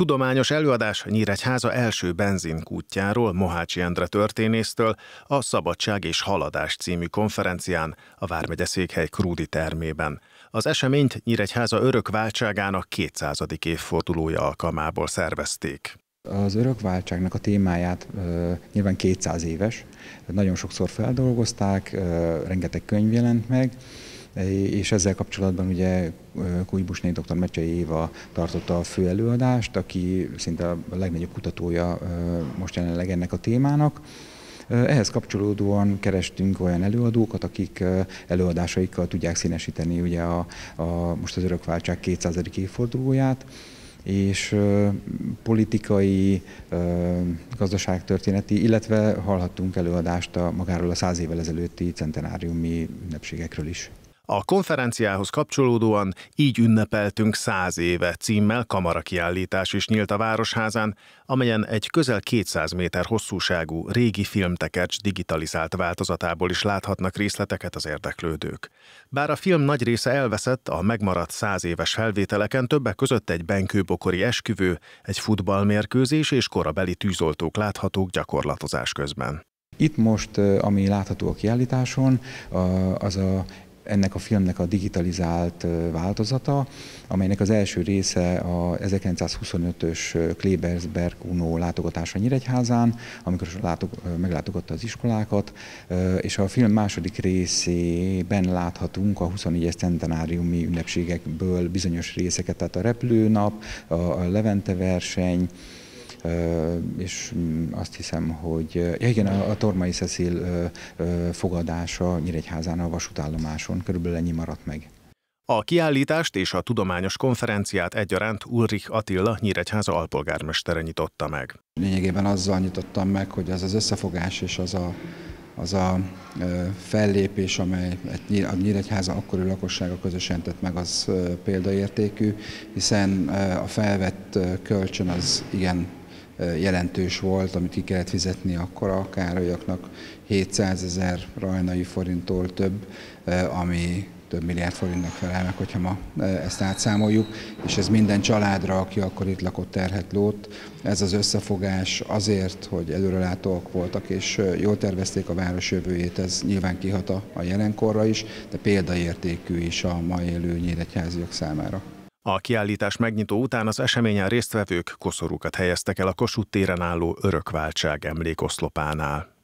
Tudományos előadás Nyíregyháza első benzinkútjáról Mohácsi Endre történésztől a Szabadság és Haladás című konferencián a Vármegye székhely Krúdi termében. Az eseményt Nyíregyháza örök váltságának 200. évfordulója alkalmából szervezték. Az örökváltságnak a témáját nyilván 200 éves, nagyon sokszor feldolgozták, rengeteg könyv jelent meg, és ezzel kapcsolatban ugye Kújbusné dr. Mecsei Éva tartotta a fő előadást, aki szinte a legnagyobb kutatója most jelenleg ennek a témának. Ehhez kapcsolódóan kerestünk olyan előadókat, akik előadásaikkal tudják színesíteni ugye a, a most az örökváltság 200. évfordulóját, és politikai, gazdaságtörténeti, illetve hallhattunk előadást a magáról a száz évvel ezelőtti centenáriumi ünnepségekről is. A konferenciához kapcsolódóan így ünnepeltünk száz éve címmel kamarakiállítás is nyílt a Városházán, amelyen egy közel 200 méter hosszúságú régi filmtekercs digitalizált változatából is láthatnak részleteket az érdeklődők. Bár a film nagy része elveszett, a megmaradt száz éves felvételeken többek között egy benkőbokori esküvő, egy futballmérkőzés és korabeli tűzoltók láthatók gyakorlatozás közben. Itt most, ami látható a kiállításon, az a ennek a filmnek a digitalizált változata, amelynek az első része a 1925-ös Klebersberg Unó látogatása Nyíregyházán, amikor látog, meglátogatta az iskolákat, és a film második részében láthatunk a 24-es centenáriumi ünnepségekből bizonyos részeket, tehát a repülőnap, a Levente verseny, és mm, azt hiszem, hogy ja igen, a, a Tormai Szeszil fogadása Nyíregyházán a vasútállomáson körülbelül ennyi maradt meg. A kiállítást és a tudományos konferenciát egyaránt Ulrich Attila Nyíregyháza alpolgármestere nyitotta meg. Lényegében azzal nyitottam meg, hogy az az összefogás és az a, az a fellépés, amely a Nyíregyháza akkori lakossága közösen tett meg, az példaértékű, hiszen a felvett kölcsön az igen jelentős volt, amit ki kellett fizetni akkor a károlyoknak, 700 ezer rajnai forinttól több, ami több milliárd forintnak felel meg, hogyha ma ezt átszámoljuk, és ez minden családra, aki akkor itt lakott terhet lót. Ez az összefogás azért, hogy előrelátóak voltak és jól tervezték a város jövőjét, ez nyilván kihat a jelenkorra is, de példaértékű is a mai élő nyíregyháziak számára. A kiállítás megnyitó után az eseményen résztvevők koszorúkat helyeztek el a Kossuth téren álló örökváltság emlékoszlopánál.